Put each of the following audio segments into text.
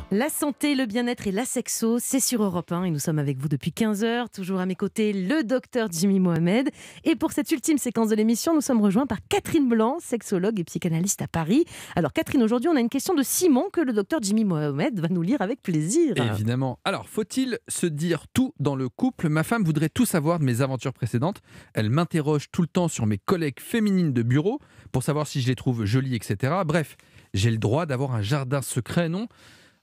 Ah. La santé, le bien-être et la sexo, c'est sur Europe 1 et nous sommes avec vous depuis 15 heures. toujours à mes côtés le docteur Jimmy Mohamed. Et pour cette ultime séquence de l'émission, nous sommes rejoints par Catherine Blanc, sexologue et psychanalyste à Paris. Alors Catherine, aujourd'hui on a une question de Simon que le docteur Jimmy Mohamed va nous lire avec plaisir. Évidemment. Alors faut-il se dire tout dans le couple Ma femme voudrait tout savoir de mes aventures précédentes. Elle m'interroge tout le temps sur mes collègues féminines de bureau pour savoir si je les trouve jolies, etc. Bref, j'ai le droit d'avoir un jardin secret, non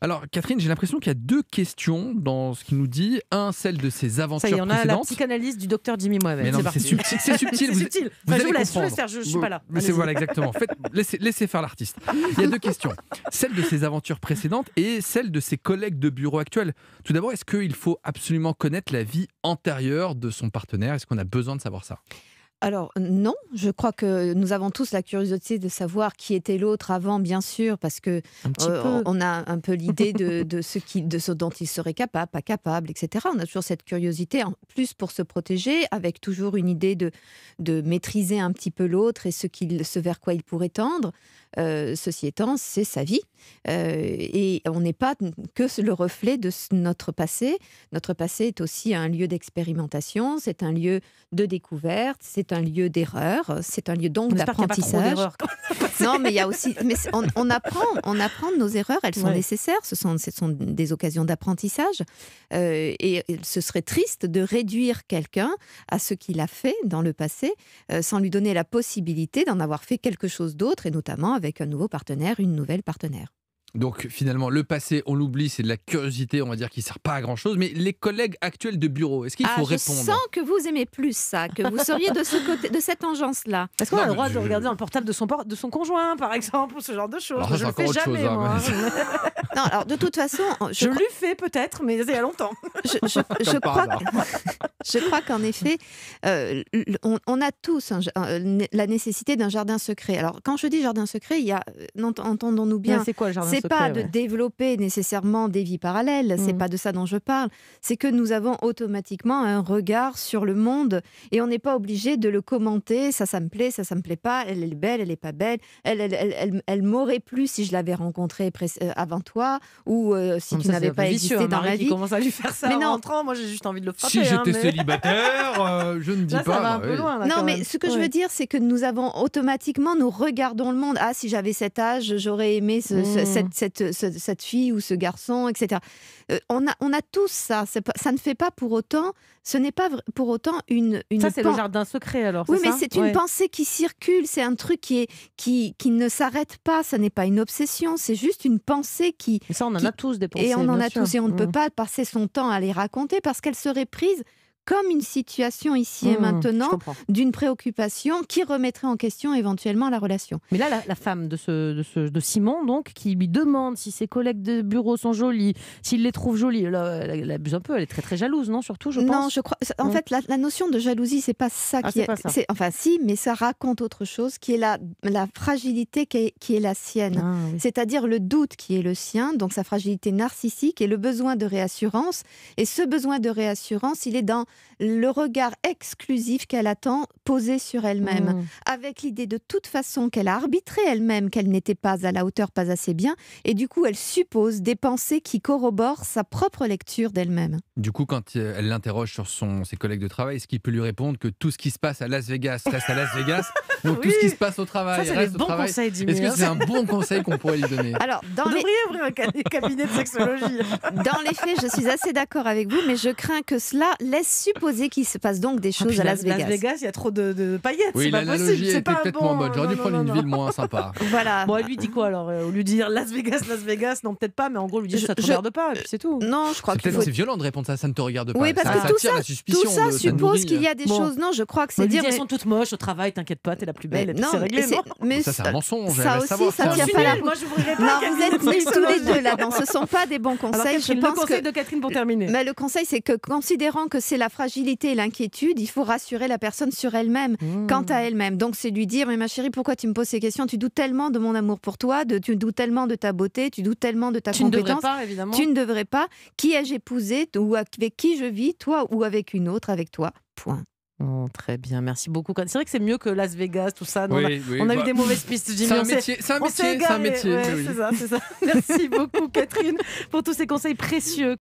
alors, Catherine, j'ai l'impression qu'il y a deux questions dans ce qu'il nous dit. Un, celle de ses aventures précédentes. Ça y est, a la psychanalyse du docteur Jimmy Mohamed. C'est subtil. C'est subtil. vous, je vous je, suis pas là. Mais c'est voilà, exactement. laissez faire l'artiste. Il y a deux questions. Celle de ses aventures précédentes et celle de ses collègues de bureau actuels. Tout d'abord, est-ce qu'il faut absolument connaître la vie antérieure de son partenaire Est-ce qu'on a besoin de savoir ça alors non, je crois que nous avons tous la curiosité de savoir qui était l'autre avant, bien sûr, parce que euh, on a un peu l'idée de, ce dont il serait capable, pas capable, etc. On a toujours cette curiosité en plus pour se protéger, avec toujours une idée de, maîtriser un petit peu l'autre et ce vers quoi il pourrait tendre. Euh, ceci étant, c'est sa vie. Euh, et on n'est pas que le reflet de notre passé. Notre passé est aussi un lieu d'expérimentation, c'est un lieu de découverte, c'est un lieu d'erreur, c'est un lieu donc d'apprentissage. Non, mais il y a aussi, mais on, apprend, on apprend nos erreurs, elles sont nécessaires, ce sont, des occasions d'apprentissage. Euh, et ce serait triste de réduire quelqu'un à ce qu'il a fait dans le passé, sans lui donner la possibilité d'en avoir fait quelque chose d'autre, et notamment avec avec un nouveau partenaire, une nouvelle partenaire. Donc finalement, le passé, on l'oublie, c'est de la curiosité, on va dire, qui ne sert pas à grand-chose. Mais les collègues actuels de bureau, est-ce qu'il ah, faut répondre Je sens que vous aimez plus ça, que vous seriez de, ce côté, de cette engeance-là. Est-ce qu'on a le droit de regarder dans le portable de son, de son conjoint, par exemple, ou ce genre de choses Je ne le fais jamais, hein, moi. de toute façon... Je, l'ai fait, lui fais peut-être, mais il y a longtemps. Je, je crois... Je crois qu'en effet, euh, on, a tous la nécessité d'un jardin secret. Alors, quand je dis jardin secret, il y a, euh, entendons-nous bien, c'est quoi le jardin secret pas de développer nécessairement des vies parallèles. C'est mmh. pas de ça dont je parle. C'est que nous avons automatiquement un regard sur le monde et on n'est pas obligé de le commenter. Ça, ça me plaît, ça, ça me plaît pas. Elle, est belle, elle est pas belle. Elle, elle, elle, m'aurait plu si je l'avais rencontrée euh, avant toi ou si tu n'avais pas hein, existé dans la vie. Qui commence à lui faire ça mais en non. rentrant, moi j'ai juste envie de le frapper. Si j'étais hein, célibataire, euh, je ne dis pas. Bah non, mais ce que je veux dire, c'est que nous avons automatiquement, nous regardons le monde. Ah, si j'avais cet âge, j'aurais aimé mmh. cette, fille ou ce garçon, etc. Euh, on, a, on a tous ça. ça ne fait pas pour autant. Ce n'est pas pour autant une. ça, c'est le jardin secret, alors. Oui, mais c'est une pensée qui circule. C'est un truc qui, qui, qui ne s'arrête pas. Ça n'est pas une obsession. C'est juste une pensée qui. Et ça, on en a tous des pensées. Et on en a tous. Et on ne peut mmh. pas passer son temps à les raconter parce qu'elles seraient prises comme une situation ici et hmm, maintenant d'une préoccupation qui remettrait en question éventuellement la relation. Mais là, la, femme de, ce, de, Simon, donc, qui lui demande si ses collègues de bureau sont jolis, s'il les trouve jolis, elle, abuse un peu, elle est très très jalouse, non Surtout, je pense. Non, je crois. En hmm. fait, la, notion de jalousie, c'est pas ça ah, qui est. Enfin, si, mais ça raconte autre chose, qui est la, la fragilité qui est, la sienne. Ah, C'est-à-dire le doute qui est le sien, donc sa fragilité narcissique et le besoin de réassurance. Et ce besoin de réassurance, il est dans le regard exclusif qu'elle attend posé sur elle-même, mm. avec l'idée de toute façon qu'elle a arbitré elle-même, qu'elle n'était pas à la hauteur, pas assez bien, et du coup elle suppose des pensées qui corroborent sa propre lecture d'elle-même. Du coup, quand euh, elle l'interroge sur son, ses collègues de travail, est-ce qu'il peut lui répondre que tout ce qui se passe à Las Vegas reste à Las Vegas Donc tout ce qui se passe au travail reste au travail. Est-ce que hein. c'est un bon conseil qu'on pourrait lui donner Alors, dans ouvrir un cabinet de sexologie. Dans les faits, je suis assez d'accord avec vous, mais je crains que cela laisse supposer qu'il se passe donc des ah, choses à Las Vegas. Las Vegas, il y a trop de, de paillettes. Oui, c'est pas possible. C'est pas bon. bonne. J'aurais dû prendre une ville moins sympa. Voilà. Bon, elle lui dit quoi alors euh, Au lieu de dire Las Vegas, Las Vegas, non, peut-être pas, mais en gros, lui dit ça te regarde pas, et puis c'est tout. Non, je crois que. C'est violent de répondre ça, ça ne te regarde pas. Oui, parce que tout ça, tout ça suppose qu'il y a hein. des choses. Non, je crois que c'est dire. Elles sont toutes moches au travail, t'inquiète pas, t'es la plus belle. Non, hein. mais ça, c'est un mensonge. Ça aussi, ça tient pas la route. Moi, je pas. Vous êtes tous les deux là. Ce ne sont pas des bons conseils. Je pense que. Le conseil de Catherine pour terminer. Mais le conseil, c'est que considérant que c'est la fragilité et l'inquiétude, il faut rassurer la personne sur elle-même, mmh. quant à elle-même. Donc c'est lui dire, mais ma chérie, pourquoi tu me poses ces questions Tu doutes tellement de mon amour pour toi, de, tu doutes tellement de ta beauté, tu doutes tellement de ta tu compétence. pas, évidemment. Tu ne devrais pas. Qui ai-je épousé ou avec qui je vis, toi ou avec une autre, avec toi Point. Oh, très bien, merci beaucoup. C'est vrai que c'est mieux que Las Vegas, tout ça. on a, eu bah, des mauvaises pistes. C'est un, métier, c'est un métier. C'est ça, c'est ça. Merci beaucoup, Catherine, pour tous ces conseils précieux.